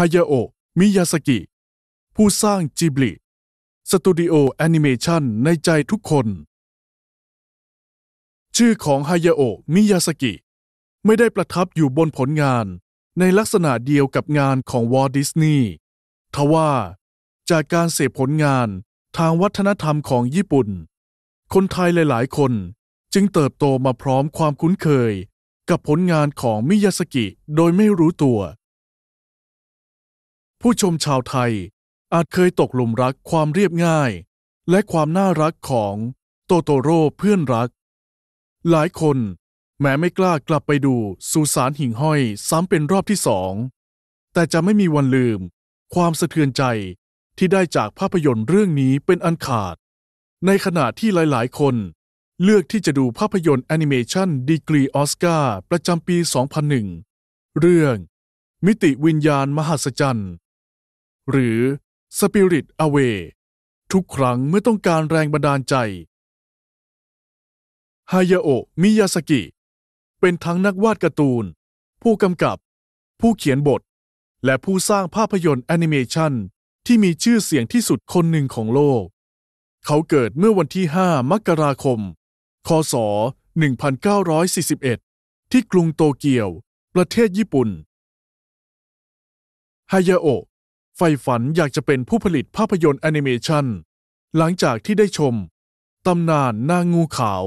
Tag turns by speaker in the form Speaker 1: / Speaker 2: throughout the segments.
Speaker 1: ฮายาโอะมิยาสกิ ผู้สร้างจิบลิ สตูดิโอแอนิเมชันในใจทุกคน ชื่อของฮายาโอะมิยาสกิ ไม่ได้ประทับอยู่บนผลงานในลักษณะเดียวกับงานของวอลดิสนีย์ทว่าจากการเสพผลงานทางวัฒนธรรมของญี่ปุ่น คนไทยหลาย ๆ คนจึงเติบโตมาพร้อมความคุ้นเคยกับผลงานของมิยาสกิโดยไม่รู้ตัวผู้ชมชาวไทยอาจเคยตกหลุมรักความเรียบง่าย และความน่ารักของโตโตโร่เพื่อนรัก หลายคนแม้ไม่กล้ากลับไปดูสุสานหิ่งห้อยซ้ำเป็นรอบที่สอง แต่จะไม่มีวันลืม ความสะเทือนใจที่ได้จากภาพยนตร์เรื่องนี้เป็นอันขาด ในขณะที่หลายๆ คนเลือกที่จะดูภาพยนตร์แอนิเมชันดีกรีออสการ์ประจำปี 2001 เรื่อง มิติวิญญาณมหัศจรรย์หรือ Spirit Away ทุกครั้งเมื่อต้องการแรงบันดาลใจฮายาโอะมิยาสกิ เป็นทั้งนักวาดการ์ตูนผู้กำกับผู้เขียนบท และผู้สร้างภาพยนตร์แอนิเมชันที่มีชื่อเสียงที่สุดคนหนึ่งของโลก เขาเกิดเมื่อวันที่ 5มกราคมคศ1941 ที่กรุงโตเกียว ประเทศญี่ปุ่นฮายาโอะไฝ่ฝันอยากจะเป็นผู้ผลิตภาพยนตร์แอนิเมชันหลังจากที่ได้ชม ตำนานนางงูขาว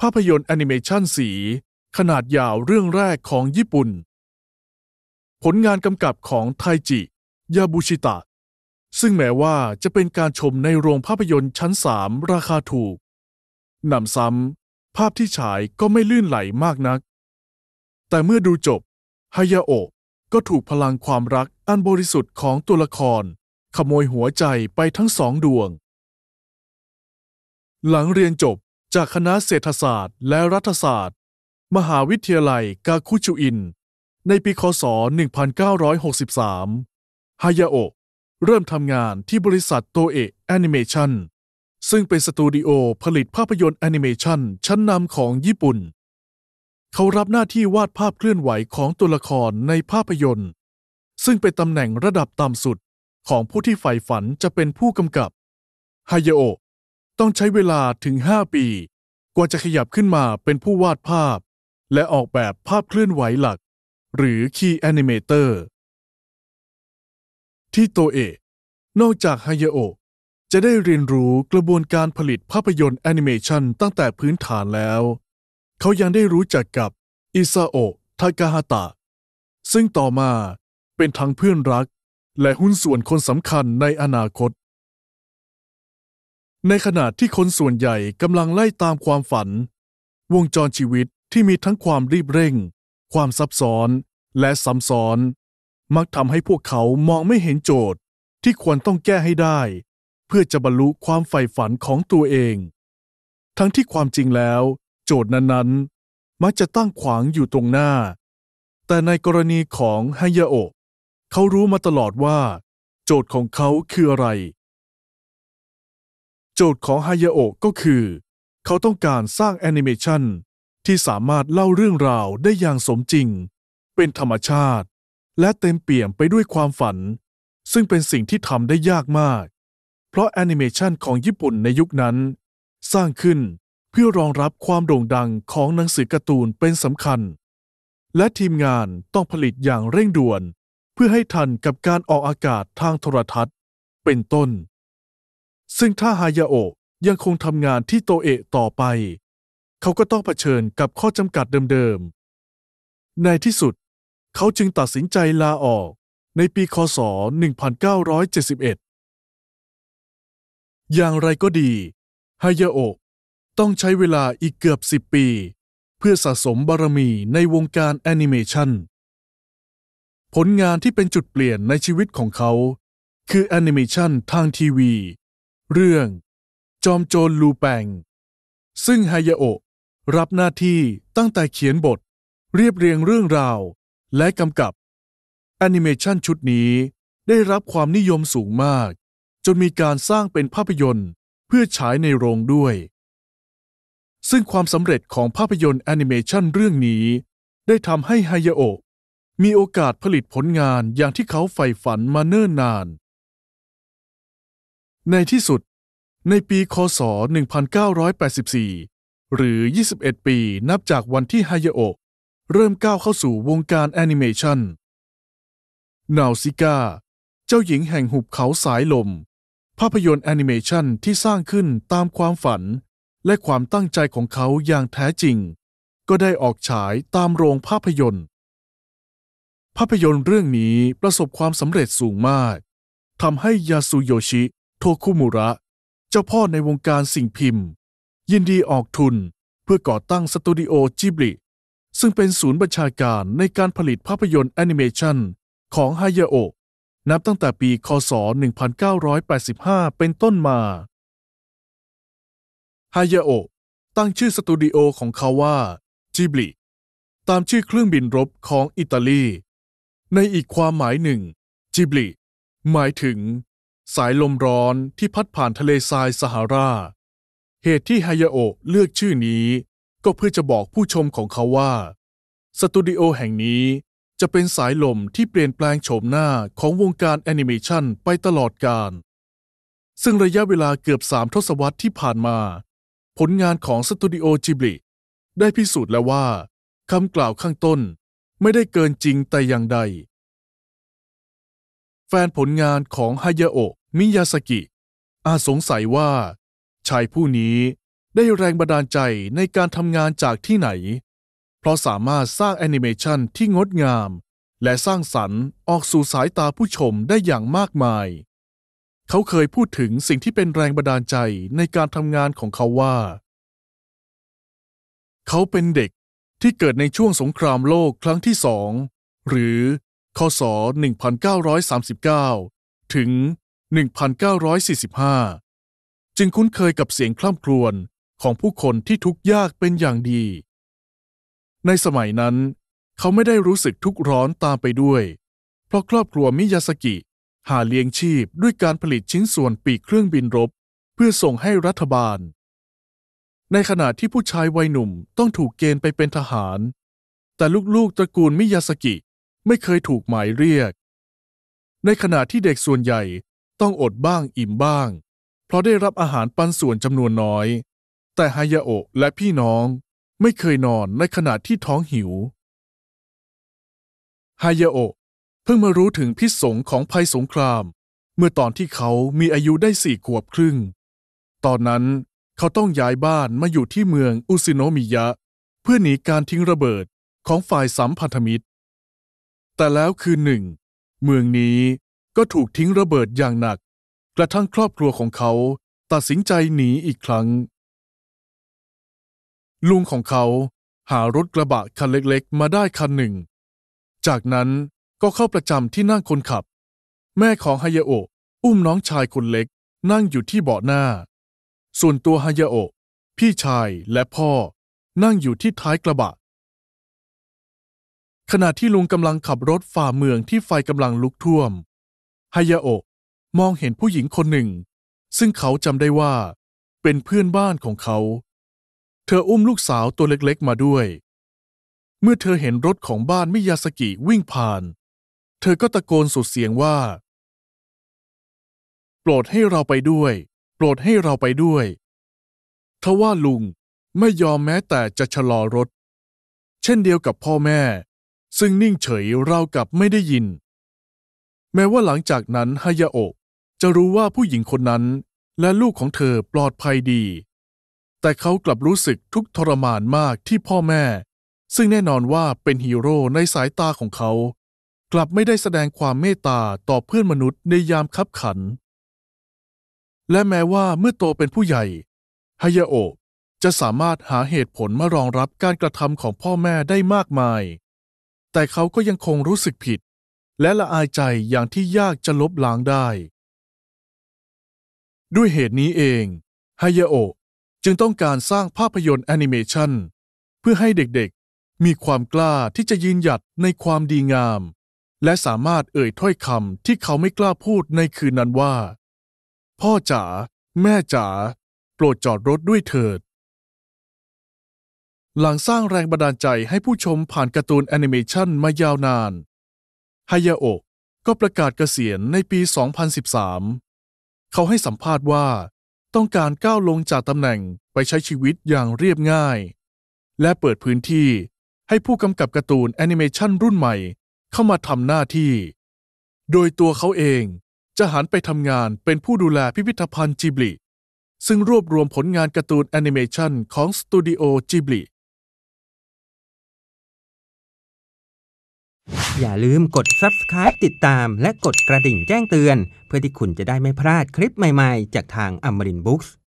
Speaker 1: ภาพยนตร์แอนิเมชันสี ขนาดยาวเรื่องแรกของญี่ปุ่น ผลงานกำกับของไทจิ ยาบุชิตะ ซึ่งแม้ว่าจะเป็นการชมในโรงภาพยนตร์ชั้นสามราคาถูกนำซ้ำ ภาพที่ฉายก็ไม่ลื่นไหลมากนัก แต่เมื่อดูจบฮายาโอะก็ถูกพลังความรักอันบริสุทธิ์ของตัวละคร ขโมยหัวใจไปทั้งสองดวง หลังเรียนจบจากคณะเศรษฐศาสตร์และรัฐศาสตร์ มหาวิทยาลัยกาคุชูอิน ในปีคศ 1963 ฮายาโอะเริ่มทำงานที่บริษัทโตเอะแอนิเมชันซึ่งเป็นสตูดิโอผลิตภาพยนตร์แอนิเมชันชั้นนำของญี่ปุ่นเขารับหน้าที่วาดภาพเคลื่อนไหวของตัวละครในภาพยนตร์ ซึ่งเป็นตำแหน่งระดับต่ำสุดของผู้ที่ใฝ่ฝันจะเป็นผู้กำกับฮายโอต้องใช้เวลาถึง 5 ปีกว่าจะขยับขึ้นมาเป็นผู้วาดภาพ และออกแบบภาพเคลื่อนไหวหลัก หรือ Key Animator ที่โตเอะนอกจากฮายโอจะได้เรียนรู้กระบวนการผลิตภาพยนตร์แอนิเมชันตั้งแต่พื้นฐานแล้วเขายังได้รู้จักกับอิซาโอทากาฮาตะ ซึ่งต่อมาเป็นทั้งเพื่อนรัก และหุ้นส่วนคนสำคัญในอนาคต ในขณะที่คนส่วนใหญ่กำลังไล่ตามความฝัน วงจรชีวิตที่มีทั้งความรีบเร่ง ความซับซ้อนและซ้ำซ้อน มักทำให้พวกเขามองไม่เห็นโจทย์ที่ควรต้องแก้ให้ได้ เพื่อจะบรรลุความใฝ่ฝันของตัวเอง ทั้งที่ความจริงแล้วโจทย์นั้นๆ มักจะตั้งขวางอยู่ตรงหน้า แต่ในกรณีของฮายาโอะเขารู้มาตลอดว่า โจทย์ของเขาคืออะไร โจทย์ของฮายาโอะก็คือ เขาต้องการสร้างแอนิเมชันที่สามารถเล่าเรื่องราวได้อย่างสมจริง เป็นธรรมชาติ และเต็มเปี่ยมไปด้วยความฝัน ซึ่งเป็นสิ่งที่ทำได้ยากมาก เพราะแอนิเมชันของญี่ปุ่นในยุคนั้น สร้างขึ้นพื่อรองรับความโด่งดังของหนังสือการ์ตูนเป็นสำคัญ และทีมงานต้องผลิตอย่างเร่งด่วน เพื่อให้ทันกับการออกอากาศทางโทรทัศน์เป็นต้น ซึ่งถ้าฮายาโอะยังคงทำงานที่โตเอะต่อไป เขาก็ต้องเผชิญกับข้อจำกัดเดิมๆ ในที่สุด เขาจึงตัดสินใจลาออกในปีคศ 1971 อย่างไรก็ดี ฮายาโอะต้องใช้เวลาอีกเกือบสิบปี เพื่อสะสมบารมีในวงการแอนิเมชันผลงานที่เป็นจุดเปลี่ยนในชีวิตของเขา คือแอนิเมชันทางทีวี เรื่อง จอมโจรลูแปงซึ่งฮายโอรับหน้าที่ตั้งแต่เขียนบท เรียบเรียงเรื่องราวและกำกับ แอนิเมชันชุดนี้ได้รับความนิยมสูงมาก จนมีการสร้างเป็นภาพยนตร์เพื่อฉายในโรงด้วยซึ่งความสำเร็จของภาพยนตร์แอนิเมชันเรื่องนี้ ได้ทำให้ไฮยาโอะมีโอกาสผลิตผลงานอย่างที่เขาใฝ่ฝันมาเนิ่นนาน ในที่สุด ในปี คศ 1984 หรือ 21 ปีนับจากวันที่ไฮยาโอะเริ่มก้าวเข้าสู่วงการแอนิเมชันนาวซิก้า เจ้าหญิงแห่งหุบเขาสายลม ภาพยนตร์แอนิเมชันที่สร้างขึ้นตามความฝันและความตั้งใจของเขาอย่างแท้จริง ก็ได้ออกฉายตามโรงภาพยนตร์ ภาพยนตร์เรื่องนี้ประสบความสำเร็จสูงมากทำให้ยาสุโยชิโทคุมุระ เจ้าพ่อในวงการสิ่งพิมพ์ ยินดีออกทุนเพื่อก่อตั้งสตูดิโอจิบลิซึ่งเป็นศูนย์บัญชาการในการผลิตภาพยนตร์แอนิเมชันของฮายาโอะนับตั้งแต่ปี คศ 1985 เป็นต้นมาฮายาโอะตั้งชื่อสตูดิโอของเขาว่าจิบลิตามชื่อเครื่องบินรบของอิตาลี ในอีกความหมายหนึ่ง จิบลิหมายถึงสายลมร้อนที่พัดผ่านทะเลทรายซาฮารา เหตุที่ฮายาโอะเลือกชื่อนี้ ก็เพื่อจะบอกผู้ชมของเขาว่า สตูดิโอแห่งนี้จะเป็นสายลมที่เปลี่ยนแปลงโฉมหน้าของวงการแอนิเมชันไปตลอดกาลซึ่งระยะเวลาเกือบสามทศวรรษที่ผ่านมาผลงานของสตูดิโอจิบลิได้พิสูจน์แล้วว่า คำกล่าวข้างต้นไม่ได้เกินจริงแต่อย่างใด แฟนผลงานของฮายาโอะมิยาสกิอาจสงสัยว่า ชายผู้นี้ได้แรงบันดาลใจในการทำงานจากที่ไหน เพราะสามารถสร้างแอนิเมชันที่งดงาม และสร้างสรรค์ออกสู่สายตาผู้ชมได้อย่างมากมายเขาเคยพูดถึงสิ่งที่เป็นแรงบันดาลใจในการทำงานของเขาว่า เขาเป็นเด็กที่เกิดในช่วงสงครามโลกครั้งที่สอง หรือคศ 1939 ถึง 1945 จึงคุ้นเคยกับเสียงคล่ำครวญของผู้คนที่ทุกข์ยากเป็นอย่างดี ในสมัยนั้น เขาไม่ได้รู้สึกทุกข์ร้อนตามไปด้วย เพราะครอบครัวมิยาสกิหาเลี้ยงชีพด้วยการผลิตชิ้นส่วนปีกเครื่องบินรบเพื่อส่งให้รัฐบาล ในขณะที่ผู้ชายวัยหนุ่มต้องถูกเกณฑ์ไปเป็นทหาร แต่ลูกๆตระกูลมิยาสกิไม่เคยถูกหมายเรียก ในขณะที่เด็กส่วนใหญ่ต้องอดบ้างอิ่มบ้าง เพราะได้รับอาหารปันส่วนจำนวนน้อย แต่ฮายาโอะและพี่น้องไม่เคยนอนในขณะที่ท้องหิวฮายาโอะพิ่งมารู้ถึงพิษสงของภัยสงคราม เมื่อตอนที่เขามีอายุได้สี่ขวบครึ่ง ตอนนั้นเขาต้องย้ายบ้านมาอยู่ที่เมืองอุซิโนมิยะ เพื่อหนีการทิ้งระเบิดของฝ่ายสัมพันธมิตร แต่แล้วคืนหนึ่ง เมืองนี้ก็ถูกทิ้งระเบิดอย่างหนัก กระทั่งครอบครัวของเขา ตัดสินใจหนีอีกครั้ง ลุงของเขาหารถกระบะคันเล็กๆ มาได้คันหนึ่ง จากนั้นก็เข้าประจำที่นั่งคนขับ แม่ของฮายาโอะอุ้มน้องชายคนเล็ก นั่งอยู่ที่เบาะหน้า ส่วนตัวฮายาโอะพี่ชายและพ่อ นั่งอยู่ที่ท้ายกระบะ ขณะที่ลุงกำลังขับรถฝ่าเมืองที่ไฟกำลังลุกท่วมฮายาโอะมองเห็นผู้หญิงคนหนึ่ง ซึ่งเขาจำได้ว่าเป็นเพื่อนบ้านของเขา เธออุ้มลูกสาวตัวเล็กๆมาด้วย เมื่อเธอเห็นรถของบ้านมิยาสกิวิ่งผ่านเธอก็ตะโกนสุดเสียงว่า โปรดให้เราไปด้วย โปรดให้เราไปด้วยทว่าลุงไม่ยอมแม้แต่จะชะลอรถ เช่นเดียวกับพ่อแม่ ซึ่งนิ่งเฉยเรากับไม่ได้ยิน แม้ว่าหลังจากนั้นฮายาโอจะรู้ว่าผู้หญิงคนนั้น และลูกของเธอปลอดภัยดี แต่เขากลับรู้สึกทุกทรมานมากที่พ่อแม่ ซึ่งแน่นอนว่าเป็นฮีโร่ในสายตาของเขากลับไม่ได้แสดงความเมตตาต่อเพื่อนมนุษย์ในยามคับขัน และแม้ว่าเมื่อโตเป็นผู้ใหญ่ฮายาโอะ จะสามารถหาเหตุผลมารองรับการกระทำของพ่อแม่ได้มากมาย แต่เขาก็ยังคงรู้สึกผิด และละอายใจอย่างที่ยากจะลบล้างได้ ด้วยเหตุนี้เองฮายาโอะจึงต้องการสร้างภาพยนตร์แอนิเมชันเพื่อให้เด็กๆ มีความกล้าที่จะยืนหยัดในความดีงามและสามารถเอ่ยถ้อยคำที่เขาไม่กล้าพูดในคืนนั้นว่า พ่อจ๋าแม่จ๋าโปรดจอดรถด้วยเถิด หลังสร้างแรงบันดาลใจให้ผู้ชมผ่านการ์ตูนแอนิเมชันมายาวนานฮายาโอกก็ประกาศเกษียณในปี 2013 เขาให้สัมภาษณ์ว่าต้องการก้าวลงจากตำแหน่งไปใช้ชีวิตอย่างเรียบง่าย และเปิดพื้นที่ให้ผู้กำกับการ์ตูนแอนิเมชันรุ่นใหม่เข้ามาทำหน้าที่ โดยตัวเขาเองจะหันไปทำงานเป็นผู้ดูแลพิพิธภัณฑ์จิบลิซึ่งรวบรวมผลงานการ์ตูนแอนิเมชันของสตูดิโอจิบลิอย่าลืมกด subscribe ติดตามและกดกระดิ่งแจ้งเตือน เพื่อที่คุณจะได้ไม่พลาดคลิปใหม่ ๆ จากทางอ m รินบุ๊ก k